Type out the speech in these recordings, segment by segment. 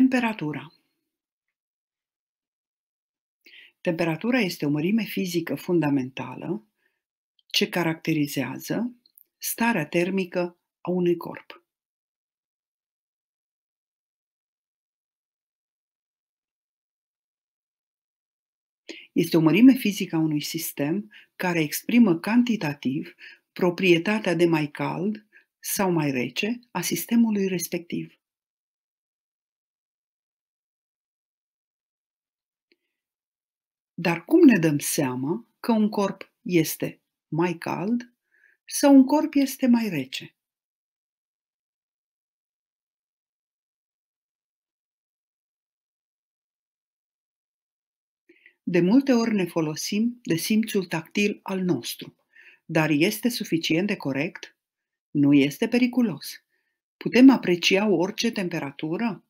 Temperatura Temperatura este o mărime fizică fundamentală ce caracterizează starea termică a unui corp. Este o mărime fizică a unui sistem care exprimă cantitativ proprietatea de mai cald sau mai rece a sistemului respectiv. Dar cum ne dăm seama că un corp este mai cald sau un corp este mai rece? De multe ori ne folosim de simțul tactil al nostru, dar este suficient de corect? Nu este periculos. Putem aprecia orice temperatură?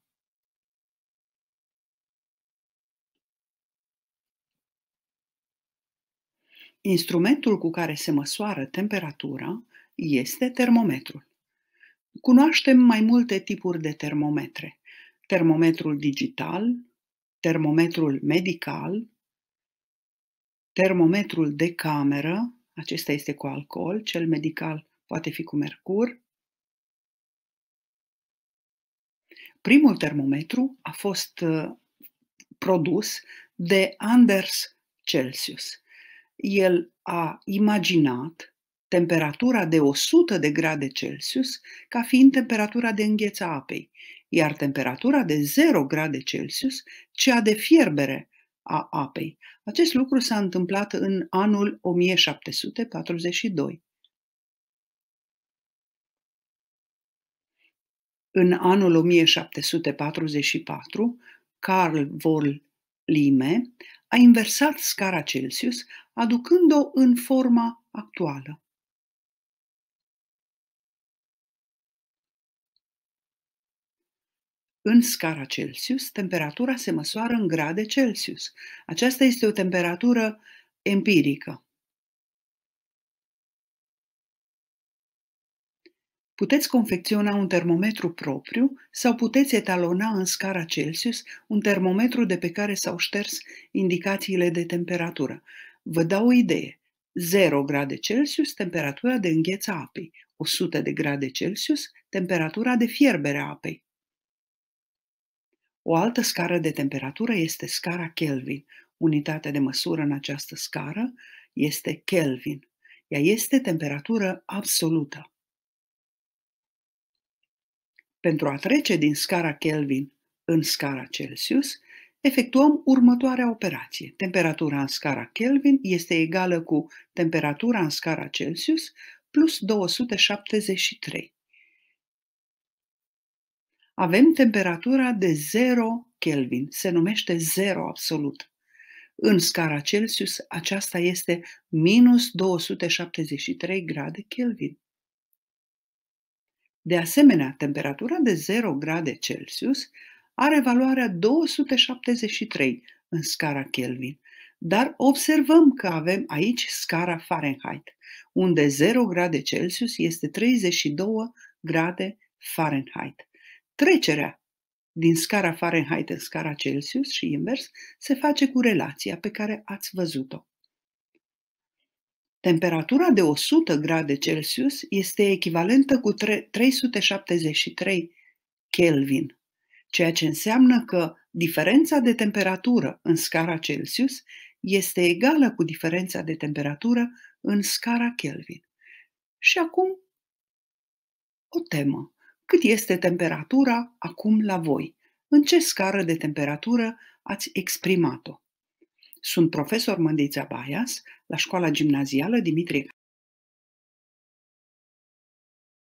Instrumentul cu care se măsoară temperatura este termometrul. Cunoaștem mai multe tipuri de termometre. Termometrul digital, termometrul medical, termometrul de cameră, acesta este cu alcool, cel medical poate fi cu mercur. Primul termometru a fost uh, produs de Anders Celsius el a imaginat temperatura de 100 de grade Celsius ca fiind temperatura de îngheță a apei, iar temperatura de 0 grade Celsius cea de fierbere a apei. Acest lucru s-a întâmplat în anul 1742. În anul 1744, Carl von a inversat scara Celsius aducând-o în forma actuală. În scara Celsius, temperatura se măsoară în grade Celsius. Aceasta este o temperatură empirică. Puteți confecționa un termometru propriu sau puteți etalona în scara Celsius un termometru de pe care s-au șters indicațiile de temperatură. Vă dau o idee. 0 grade Celsius, temperatura de a apei. 100 de grade Celsius, temperatura de fierbere a apei. O altă scară de temperatură este scara Kelvin. Unitatea de măsură în această scară este Kelvin. Ea este temperatură absolută. Pentru a trece din scara Kelvin în scara Celsius, efectuăm următoarea operație. Temperatura în scara Kelvin este egală cu temperatura în scara Celsius plus 273. Avem temperatura de 0 Kelvin, se numește 0 absolut. În scara Celsius aceasta este minus 273 grade Kelvin. De asemenea, temperatura de 0 grade Celsius are valoarea 273 în scara Kelvin, dar observăm că avem aici scara Fahrenheit, unde 0 grade Celsius este 32 grade Fahrenheit. Trecerea din scara Fahrenheit în scara Celsius și invers se face cu relația pe care ați văzut-o. Temperatura de 100 grade Celsius este echivalentă cu 373 Kelvin, ceea ce înseamnă că diferența de temperatură în scara Celsius este egală cu diferența de temperatură în scara Kelvin. Și acum o temă. Cât este temperatura acum la voi? În ce scară de temperatură ați exprimat-o? Sunt profesor Mândița Baias la școala gimnazială Dimitrie